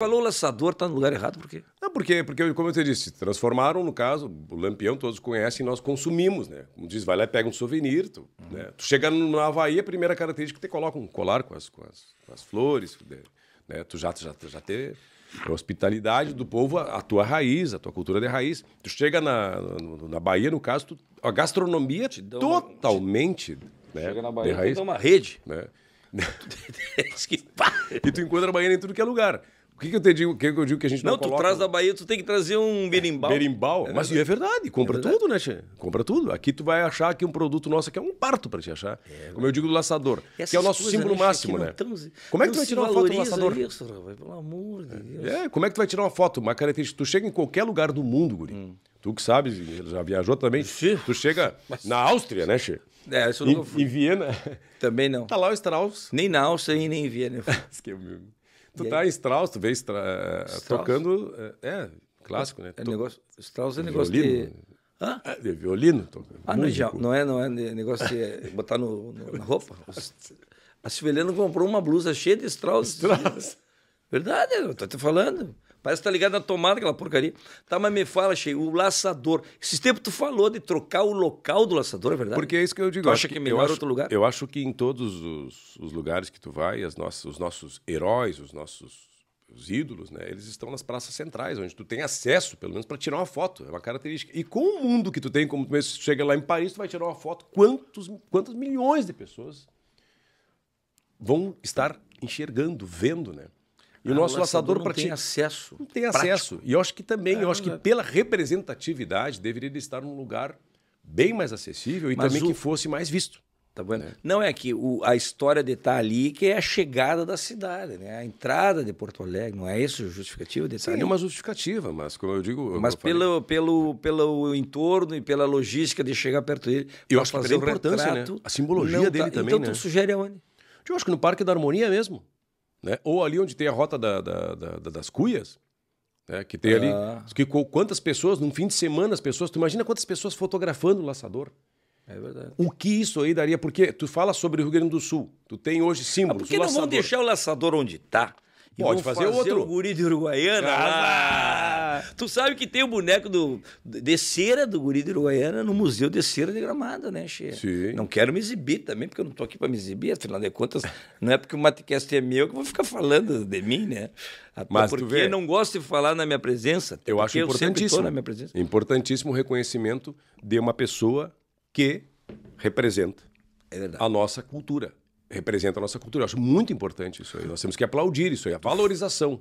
Falou lançador, tá no lugar errado, por quê? Não, porque, porque, como eu te disse, transformaram, no caso, o Lampião, todos conhecem, nós consumimos, né? Como diz, vai lá e pega um souvenir. Tu, uhum. né? tu chega no Havaí, a primeira característica é que te coloca um colar com as, com as, com as flores, né? né? Tu já, já, já te... A hospitalidade do povo, a, a tua raiz, a tua cultura de raiz. Tu chega na, na, na Bahia, no caso, tu, a gastronomia totalmente uma, totalmente né, chega na Bahia, de raiz. uma rede. Né? e tu encontra a Bahia em tudo que é lugar. O que, que eu te digo? O que, que eu digo que a gente não, não coloca? tu traz da Bahia, tu tem que trazer um é, berimbau. Berimbau. É Mas é verdade, compra é verdade. tudo, né, Che? Compra tudo. Aqui tu vai achar aqui um produto nosso que é um parto para te achar. É, Como eu digo do laçador, que é o nosso símbolo né, máximo, né? Como é que tu vai tirar uma foto do laçador? Isso, rapaz, pelo amor de Deus. É, como é que tu vai tirar uma foto? Uma característica. Tu chega em qualquer lugar do mundo, guri. Hum. Tu que sabes, já viajou também. Sim. Tu chega Mas... na Áustria, né, Che? É, isso eu não em, fui. Em Viena. Também não. Tá lá o Strauss. Nem na Áustria e nem em Viena. que mesmo. Tu e tá aí... em Strauss, tu vê Stra... É, Strauss. tocando. É, é, clássico, né? É negócio... Strauss é negócio violino. de. Hã? É, de violino. Ah, é músico. não, não, é, não é negócio de botar no, no, na roupa. A Silvelena comprou uma blusa cheia de Strauss. Strauss. Verdade, eu tô te falando. Parece que tá ligado na tomada aquela porcaria. Tá, mas me fala, cheio, o laçador. Esses tempos tu falou de trocar o local do laçador, é verdade? Porque é isso que eu digo. Tu acha que, que melhor acho, outro lugar? Eu acho que em todos os, os lugares que tu vai, as nossas, os nossos heróis, os nossos os ídolos, né? Eles estão nas praças centrais, onde tu tem acesso, pelo menos, para tirar uma foto. É uma característica. E com o mundo que tu tem, como tu mesmo chega lá em Paris, tu vai tirar uma foto. Quantos, quantos milhões de pessoas vão estar enxergando, vendo, né? E o nosso o laçador, laçador não tem acesso. Não tem prático. acesso. E eu acho que também, é, eu acho que pela representatividade, deveria estar num lugar bem mais acessível e Mas também o... que fosse mais visto. Tá vendo? Né? Não é que o, a história de estar tá ali que é a chegada da cidade, né? A entrada de Porto Alegre, não é isso justificativa de estar tá Sim, é ali? é uma justificativa, mas como eu digo, mas eu pelo, pelo pelo entorno e pela logística de chegar perto dele, eu acho fazer que a importância, né? retrato, né? A simbologia tá- dele tá... também, então, né? Então tu sugere aonde? Eu acho que no Parque da Harmonia mesmo. Né? Ou ali onde tem a rota da, da, da, das cuias, né? que tem ali. Ah. Que, quantas pessoas, num fim de semana, as pessoas. Tu imagina quantas pessoas fotografando o laçador? É verdade. O que isso aí daria? Porque tu fala sobre o Rio Grande do Sul, tu tem hoje símbolos. Ah, por que não vão deixar o laçador onde está? E Pode fazer, fazer outro. O guri de Uruguaiana. Ah, ah, tu sabe que tem o boneco do, de cera do guri de Uruguaiana no Museu de Cera de Gramado, né, Che? Sim. Não quero me exibir também, porque eu não tô aqui para me exibir, afinal de contas, não é porque o Matcast é meu que eu vou ficar falando de mim, né? Até Mas porque tu vê, não gosto de falar na minha presença. Eu acho importantíssimo. Eu na minha presença. Importantíssimo o reconhecimento de uma pessoa que representa é a nossa cultura representa a nossa cultura. Eu acho muito importante isso aí. Nós temos que aplaudir isso aí, a valorização.